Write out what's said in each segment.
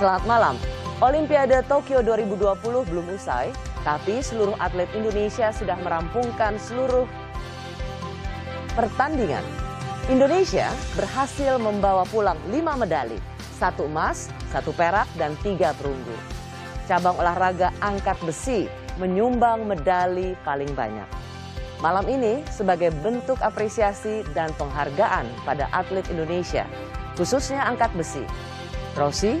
Selamat malam. Olimpiade Tokyo 2020 belum usai, tapi seluruh atlet Indonesia sudah merampungkan seluruh pertandingan. Indonesia berhasil membawa pulang 5 medali, satu emas, satu perak, dan tiga perunggu. Cabang olahraga angkat besi menyumbang medali paling banyak. Malam ini sebagai bentuk apresiasi dan penghargaan pada atlet Indonesia, khususnya angkat besi. Rosi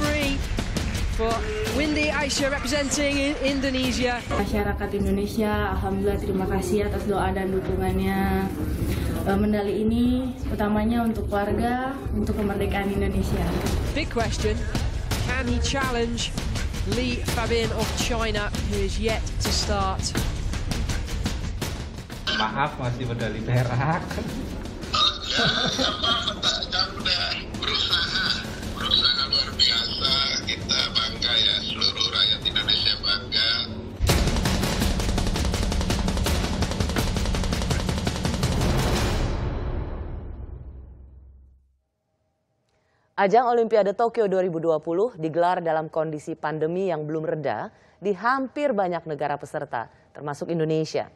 three for Windy Aisyah representing Indonesia. Masyarakat Indonesia, alhamdulillah terima kasih atas doa dan dukungannya. Eh, medali ini utamanya untuk keluarga, untuk kemerdekaan Indonesia. Big question, can he challenge Li Fabian of China who is yet to start? Maaf masih medali perak. Ajang Olimpiade Tokyo 2020 digelar dalam kondisi pandemi yang belum reda di hampir banyak negara peserta, termasuk Indonesia.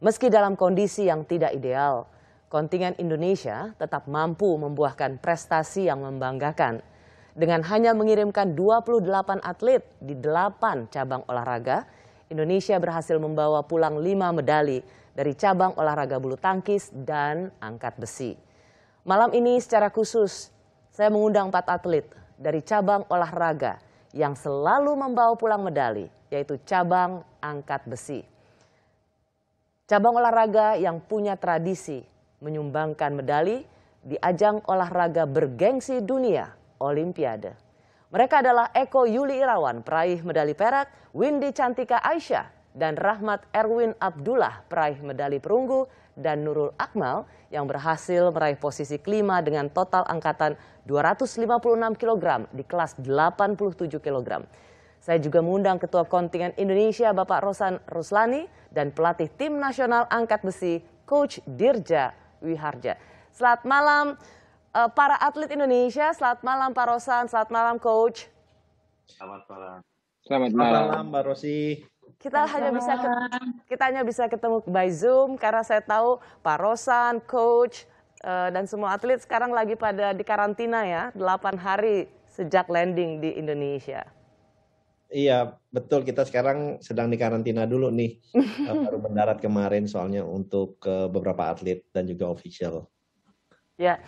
Meski dalam kondisi yang tidak ideal, kontingen Indonesia tetap mampu membuahkan prestasi yang membanggakan. Dengan hanya mengirimkan 28 atlet di 8 cabang olahraga, Indonesia berhasil membawa pulang 5 medali dari cabang olahraga bulu tangkis dan angkat besi. Malam ini secara khusus saya mengundang empat atlet dari cabang olahraga yang selalu membawa pulang medali, yaitu cabang angkat besi. Cabang olahraga yang punya tradisi menyumbangkan medali di ajang olahraga bergengsi dunia, Olimpiade. Mereka adalah Eko Yuli Irawan, peraih medali perak, Windy Cantika Aisyah, dan Rahmat Erwin Abdullah, peraih medali perunggu, dan Nurul Akmal yang berhasil meraih posisi kelima dengan total angkatan 256 kg di kelas 87 kg. Saya juga mengundang Ketua Kontingen Indonesia Bapak Rosan Ruslani dan pelatih tim nasional angkat besi Coach Dirja Wiharja. Selamat malam eh, para atlet Indonesia, selamat malam Pak Rosan, selamat malam Coach. Selamat malam. Selamat malam, Mbak Rosi. Kita Selamat hanya bisa ke, kita hanya bisa ketemu by Zoom karena saya tahu Pak Rosan, coach eh, dan semua atlet sekarang lagi pada di karantina ya, 8 hari sejak landing di Indonesia. Iya, betul kita sekarang sedang di karantina dulu nih. Eh, baru mendarat kemarin soalnya untuk eh, beberapa atlet dan juga official. Ya.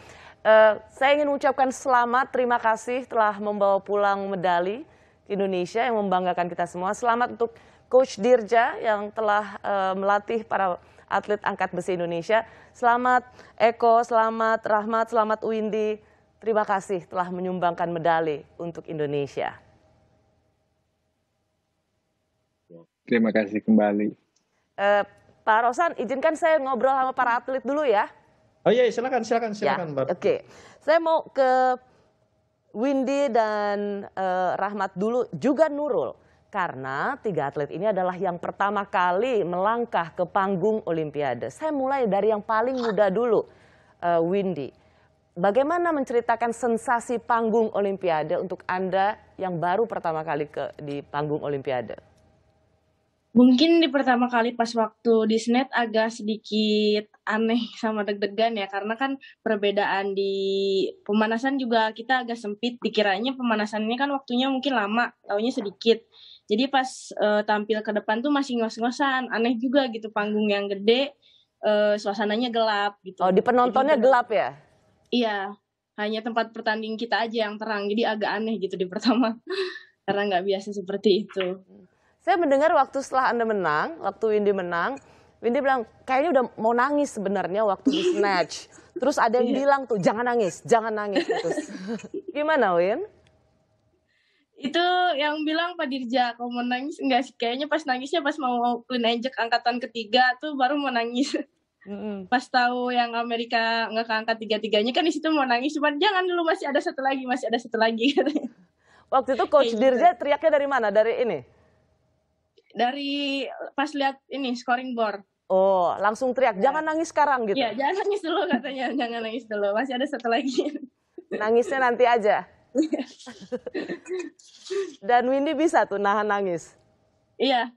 Uh, saya ingin mengucapkan selamat, terima kasih telah membawa pulang medali ke Indonesia yang membanggakan kita semua. Selamat untuk Coach Dirja yang telah uh, melatih para atlet angkat besi Indonesia. Selamat Eko, selamat Rahmat, selamat Windy. Terima kasih telah menyumbangkan medali untuk Indonesia. Terima kasih kembali. Uh, Pak Rosan, izinkan saya ngobrol sama para atlet dulu ya. Oh iya, silakan, silakan, ya, silakan, ya. Oke, okay. saya mau ke Windy dan uh, Rahmat dulu, juga Nurul. Karena tiga atlet ini adalah yang pertama kali melangkah ke panggung Olimpiade. Saya mulai dari yang paling muda dulu, uh, Windy. Bagaimana menceritakan sensasi panggung Olimpiade untuk Anda yang baru pertama kali ke di panggung Olimpiade? Mungkin di pertama kali pas waktu di Senet agak sedikit aneh sama deg-degan ya karena kan perbedaan di pemanasan juga kita agak sempit dikiranya pemanasannya kan waktunya mungkin lama, tahunya sedikit jadi pas uh, tampil ke depan tuh masih ngos-ngosan aneh juga gitu panggung yang gede uh, suasananya gelap gitu oh di penontonnya jadi, gelap ya iya hanya tempat pertanding kita aja yang terang jadi agak aneh gitu di pertama karena nggak biasa seperti itu saya mendengar waktu setelah anda menang waktu Windy menang Windy bilang kayaknya udah mau nangis sebenarnya waktu di snatch terus ada yang iya. bilang tuh jangan nangis jangan nangis terus gitu. gimana Win itu yang bilang Pak Dirja, kalau mau nangis enggak sih? Kayaknya pas nangisnya pas mau clean and angkatan ketiga tuh baru mau nangis. Mm-hmm. Pas tahu yang Amerika nggak keangkat tiga-tiganya kan di situ mau nangis, cuman jangan dulu masih ada satu lagi, masih ada satu lagi Waktu itu Coach gitu. Dirja teriaknya dari mana? Dari ini? Dari pas lihat ini scoring board. Oh, langsung teriak, jangan ya. nangis sekarang gitu. Iya, jangan nangis dulu katanya, jangan nangis dulu, masih ada satu lagi. Nangisnya nanti aja. Iya. Dan Windy bisa tuh nahan nangis. Iya.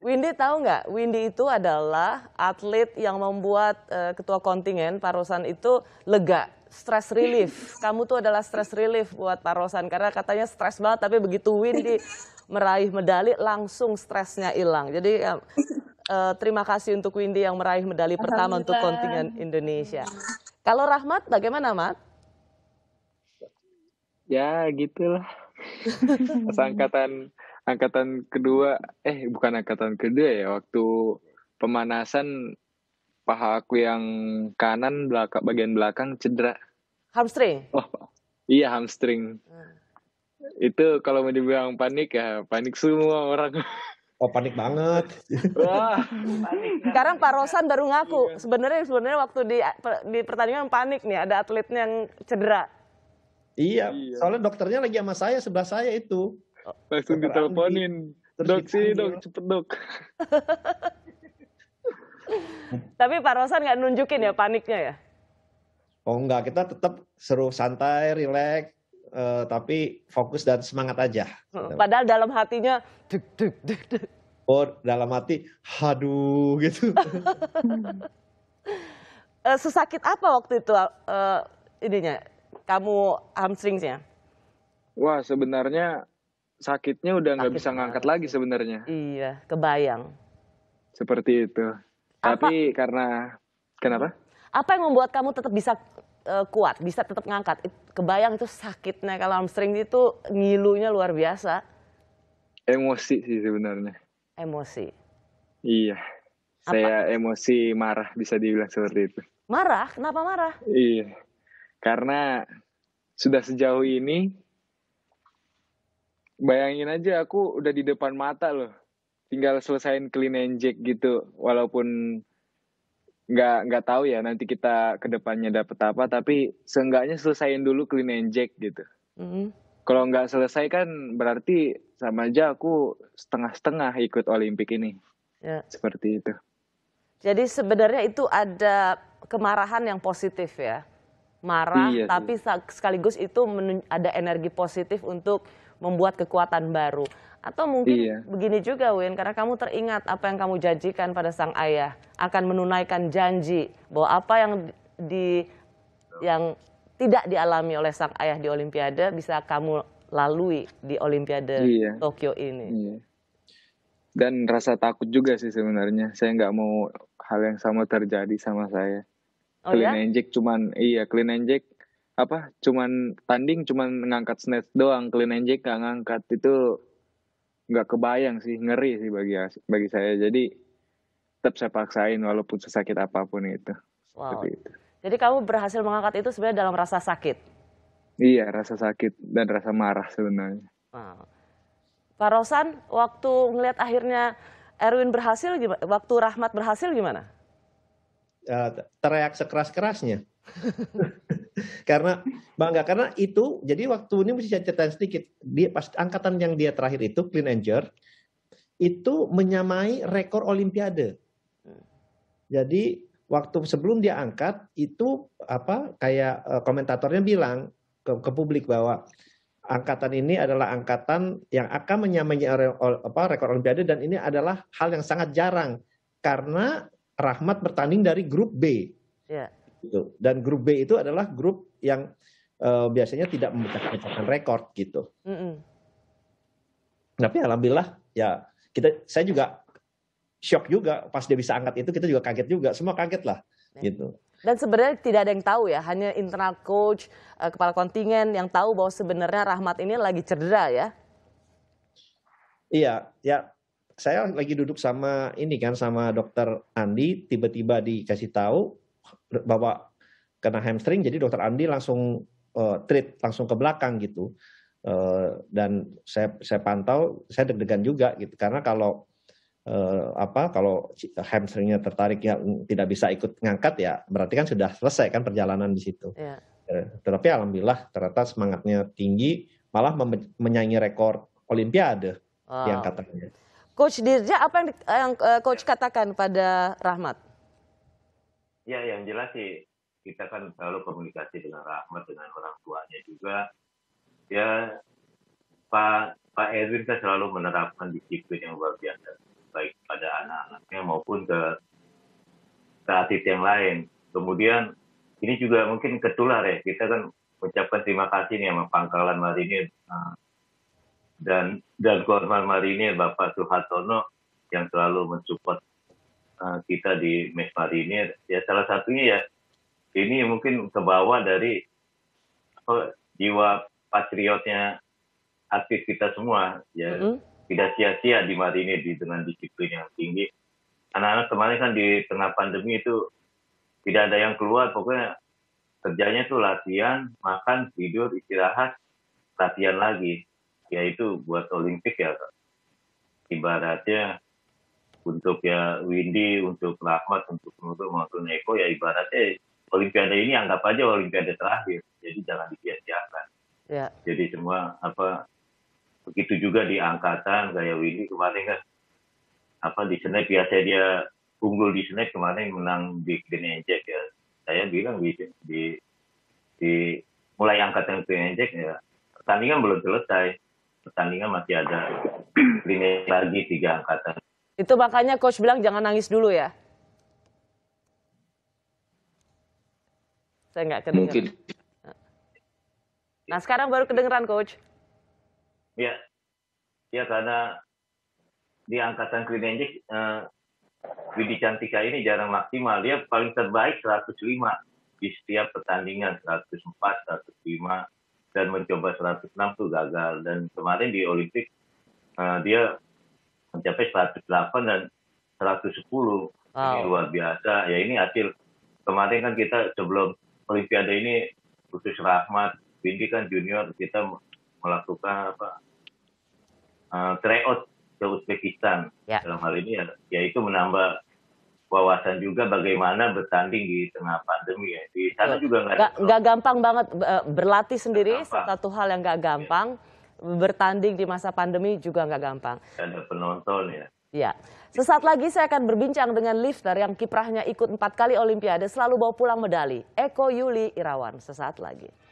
Windy tahu nggak? Windy itu adalah atlet yang membuat uh, ketua kontingen Parosan itu lega, stress relief. Kamu tuh adalah stress relief buat Parosan karena katanya stres banget tapi begitu Windy meraih medali langsung stresnya hilang. Jadi eh, terima kasih untuk Windy yang meraih medali pertama untuk kontingen Indonesia. Kalau Rahmat bagaimana, Mat? ya gitulah pas angkatan angkatan kedua eh bukan angkatan kedua ya waktu pemanasan paha aku yang kanan belakang bagian belakang cedera hamstring oh, iya hamstring hmm. itu kalau mau dibilang panik ya panik semua orang Oh panik banget. Wah, Sekarang Pak Rosan baru ngaku. Sebenarnya sebenarnya waktu di di pertandingan panik nih, ada atletnya yang cedera. Iya, iya. soalnya dokternya lagi sama saya sebelah saya itu. Langsung Dokter diteleponin. dok sih, dok, cepet dok. Tapi Pak Rosan nggak nunjukin ya paniknya ya? Oh enggak, kita tetap seru santai, rileks, uh, tapi fokus dan semangat aja. Padahal dalam hatinya duk, duk, duk, duk. Oh, dalam hati, haduh gitu. Eh, sesakit apa waktu itu uh, ininya kamu hamstringnya? Wah sebenarnya sakitnya udah nggak bisa ngangkat lagi sebenarnya. Iya, kebayang. Seperti itu. Apa? Tapi karena kenapa? Apa yang membuat kamu tetap bisa uh, kuat, bisa tetap ngangkat? Kebayang itu sakitnya kalau hamstring itu ngilunya luar biasa. Emosi sih sebenarnya. Emosi. Iya. Apa? Saya emosi marah bisa dibilang seperti itu. Marah? Kenapa marah? Iya karena sudah sejauh ini, bayangin aja aku udah di depan mata loh. Tinggal selesain clean and jack gitu. Walaupun nggak nggak tahu ya nanti kita kedepannya dapet apa tapi seenggaknya selesain dulu clean and jack gitu mm-hmm. kalau nggak selesai kan berarti sama aja aku setengah-setengah ikut olimpik ini yeah. seperti itu jadi sebenarnya itu ada kemarahan yang positif ya marah, iya, tapi iya. sekaligus itu ada energi positif untuk membuat kekuatan baru. Atau mungkin iya. begini juga Win, karena kamu teringat apa yang kamu janjikan pada sang ayah, akan menunaikan janji bahwa apa yang di yang tidak dialami oleh sang ayah di Olimpiade bisa kamu lalui di Olimpiade iya. Tokyo ini. Iya. Dan rasa takut juga sih sebenarnya. Saya nggak mau hal yang sama terjadi sama saya. Oh, clean ya? and jack cuman iya clean and jack apa cuman tanding cuman ngangkat snatch doang clean and jack gak ngangkat itu nggak kebayang sih ngeri sih bagi bagi saya jadi tetap saya paksain walaupun sesakit apapun itu. Wow. itu. Jadi kamu berhasil mengangkat itu sebenarnya dalam rasa sakit. Iya rasa sakit dan rasa marah sebenarnya. Wow. Pak Rosan waktu ngelihat akhirnya Erwin berhasil, waktu Rahmat berhasil gimana? Eh, teriak sekeras-kerasnya. karena bangga karena itu jadi waktu ini mesti saya ceritain sedikit dia pas angkatan yang dia terakhir itu clean and jerk itu menyamai rekor olimpiade jadi waktu sebelum dia angkat itu apa kayak eh, komentatornya bilang ke, ke publik bahwa angkatan ini adalah angkatan yang akan menyamai eh, rekor olimpiade dan ini adalah hal yang sangat jarang karena Rahmat bertanding dari grup B. Yeah. Gitu. Dan grup B itu adalah grup yang uh, biasanya tidak memecahkan rekor gitu. Mm -mm. Tapi alhamdulillah ya kita saya juga shock juga pas dia bisa angkat itu kita juga kaget juga semua kaget lah yeah. gitu. Dan sebenarnya tidak ada yang tahu ya, hanya internal coach, eh, kepala kontingen yang tahu bahwa sebenarnya Rahmat ini lagi cedera ya. Iya, ya saya lagi duduk sama ini kan sama dokter Andi tiba-tiba dikasih tahu bahwa kena hamstring jadi dokter Andi langsung uh, treat langsung ke belakang gitu uh, dan saya saya pantau saya deg-degan juga gitu karena kalau uh, apa kalau hamstringnya tertarik ya mm, tidak bisa ikut ngangkat ya berarti kan sudah selesai kan perjalanan di situ yeah. Iya. uh, tetapi alhamdulillah ternyata semangatnya tinggi malah menyanyi rekor olimpiade wow. katanya. Coach Dirja, apa yang, yang uh, Coach katakan pada Rahmat? Ya, yang jelas sih kita kan selalu komunikasi dengan Rahmat, dengan orang tuanya juga. Ya, Pak Pak Edwin kan selalu menerapkan disiplin yang luar biasa, baik pada anak-anaknya maupun ke ke atlet yang lain. Kemudian ini juga mungkin ketular ya, kita kan ucapkan terima kasih nih sama Pangkalan Marinir nah, dan dan korban Marinir Bapak Suhartono yang selalu mensupport uh, kita di Mes Marinir ya salah satunya ya ini mungkin kebawa dari oh, jiwa patriotnya aktif kita semua ya mm -hmm. tidak sia-sia di Marinir di dengan disiplin yang tinggi anak-anak kemarin kan di tengah pandemi itu tidak ada yang keluar pokoknya kerjanya itu latihan makan tidur istirahat latihan lagi ya itu buat Olimpik ya ibaratnya untuk ya Windy, untuk Rahmat, untuk Nurul maupun Eko ya ibaratnya Olimpiade ini anggap aja Olimpiade terakhir, jadi jangan disia Ya. Jadi semua apa begitu juga di angkatan kayak Windy kemarin kan apa di Senep biasa ya dia unggul di Senep kemarin menang di Green ya. Saya bilang di, di, di mulai angkatan Green ya pertandingan belum selesai pertandingan masih ada lima lagi tiga angkatan. Itu makanya coach bilang jangan nangis dulu ya. Saya nggak kedengeran. Mungkin. Nah sekarang baru kedengeran coach. Ya, ya karena di angkatan Klinenjik eh, Widi Cantika ini jarang maksimal. Dia paling terbaik 105 di setiap pertandingan 104, 105, dan mencoba 106 itu gagal dan kemarin di Olimpik uh, eh, dia mencapai 108 dan 110 wow. ini luar biasa ya ini hasil kemarin kan kita sebelum Olimpiade ini khusus Rahmat Windy kan junior kita melakukan apa uh, tryout ke Uzbekistan yeah. dalam hal ini ya, yaitu menambah wawasan juga bagaimana bertanding di tengah pandemi ya. Di sana iya. juga nggak gak, gampang banget eh, berlatih sendiri gampang. satu hal yang nggak iya. gampang. Ya. Bertanding di masa pandemi juga nggak gampang. Ada penonton ya. Ya, sesaat lagi saya akan berbincang dengan lifter yang kiprahnya ikut empat kali Olimpiade selalu bawa pulang medali, Eko Yuli Irawan. Sesaat lagi.